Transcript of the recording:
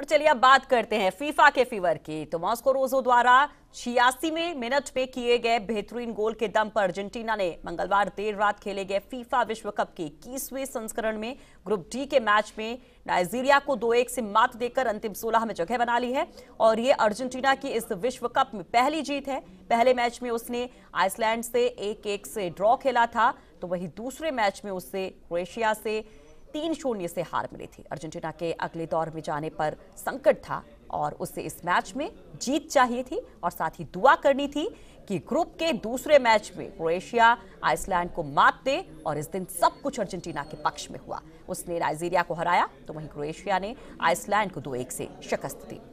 और चलिए अब बात करते हैं फीफा के फीवर की तो मॉस्को रोजो द्वारा छियासी में मिनट में किए गए बेहतरीन गोल के दम पर अर्जेंटीना ने मंगलवार देर रात खेले गए फीफा विश्व कप के इक्कीसवें संस्करण में ग्रुप डी के मैच में नाइजीरिया को दो एक से मात देकर अंतिम सोलह में जगह बना ली है और ये अर्जेंटीना की इस विश्व कप में पहली जीत है पहले मैच में उसने आइसलैंड से एक एक से ड्रॉ खेला था तो वही दूसरे मैच में उससे क्रोएशिया से तीन शून्य से हार मिली थी अर्जेंटीना के अगले दौर में जाने पर संकट था और उसे इस मैच में जीत चाहिए थी और साथ ही दुआ करनी थी कि ग्रुप के दूसरे मैच में क्रोएशिया आइसलैंड को मात दे और इस दिन सब कुछ अर्जेंटीना के पक्ष में हुआ उसने नाइजीरिया को हराया तो वहीं क्रोएशिया ने आइसलैंड को दो एक से शिकस्त दी